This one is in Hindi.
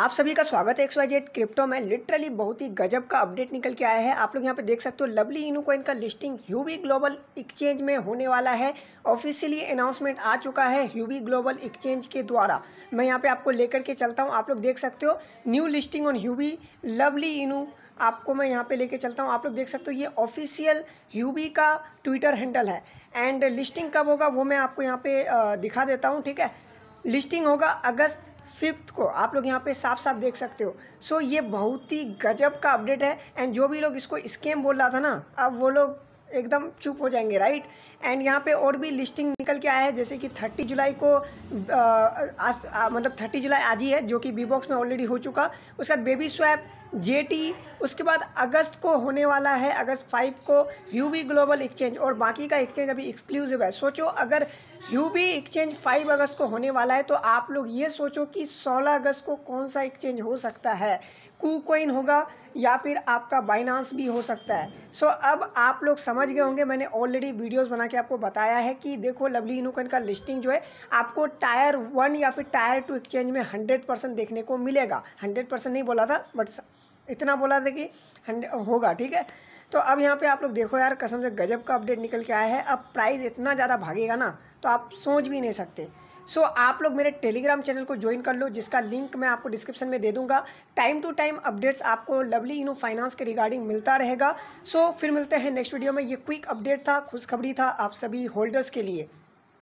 आप सभी का स्वागत है एक्स वाई जेड क्रिप्टो में लिटरली बहुत ही गजब का अपडेट निकल के आया है आप लोग यहाँ पे देख सकते हो लवली इनू कॉइन का लिस्टिंग ह्यूबी ग्लोबल एक्सचेंज में होने वाला है ऑफिशियली अनाउंसमेंट आ चुका है ह्यूबी ग्लोबल एक्सचेंज के द्वारा मैं यहाँ पे आपको लेकर के चलता हूँ आप लोग देख सकते हो new listing on Huobi Lovely Inu आपको मैं यहाँ पे लेके चलता हूँ आप लोग देख सकते हो ये ऑफिशियल ह्यूबी का ट्विटर हैंडल है एंड लिस्टिंग कब होगा वो मैं आपको यहाँ पे दिखा देता हूँ ठीक है लिस्टिंग होगा अगस्त फिफ्थ को आप लोग यहाँ पे साफ साफ देख सकते हो सो so, ये बहुत ही गजब का अपडेट है एंड जो भी लोग इसको स्कैम बोल रहा था ना अब वो लोग एकदम चुप हो जाएंगे राइट एंड यहाँ पे और भी लिस्टिंग निकल के आया है जैसे कि 30 जुलाई को आ, आज, आ, मतलब 30 जुलाई आज ही है जो कि बी बॉक्स में ऑलरेडी हो चुका उसके बाद बेबी स्वैप जे उसके बाद अगस्त को होने वाला है अगस्त फाइव को यू ग्लोबल एक्सचेंज और बाकी का एक्सचेंज अभी एक्सक्लूसिव है सोचो अगर यूबी एक्सचेंज 5 अगस्त को होने वाला है तो आप लोग ये सोचो कि 16 अगस्त को कौन सा एक्सचेंज हो सकता है कू कोइन होगा या फिर आपका बाइनांस भी हो सकता है सो so, अब आप लोग समझ गए होंगे मैंने ऑलरेडी वीडियोस बना के आपको बताया है कि देखो लवली इनोकन का लिस्टिंग जो है आपको टायर वन या फिर टायर टू एक्सचेंज में हंड्रेड देखने को मिलेगा हंड्रेड नहीं बोला था बट इतना बोला था कि होगा ठीक है तो अब यहाँ पे आप लोग देखो यार कसम से गजब का अपडेट निकल के आया है अब प्राइस इतना ज़्यादा भागेगा ना तो आप सोच भी नहीं सकते सो so, आप लोग मेरे टेलीग्राम चैनल को ज्वाइन कर लो जिसका लिंक मैं आपको डिस्क्रिप्शन में दे दूंगा टाइम टू टाइम अपडेट्स आपको लवली इनो फाइनेंस के रिगार्डिंग मिलता रहेगा सो so, फिर मिलते हैं नेक्स्ट वीडियो में ये क्विक अपडेट था खुशखबरी था आप सभी होल्डर्स के लिए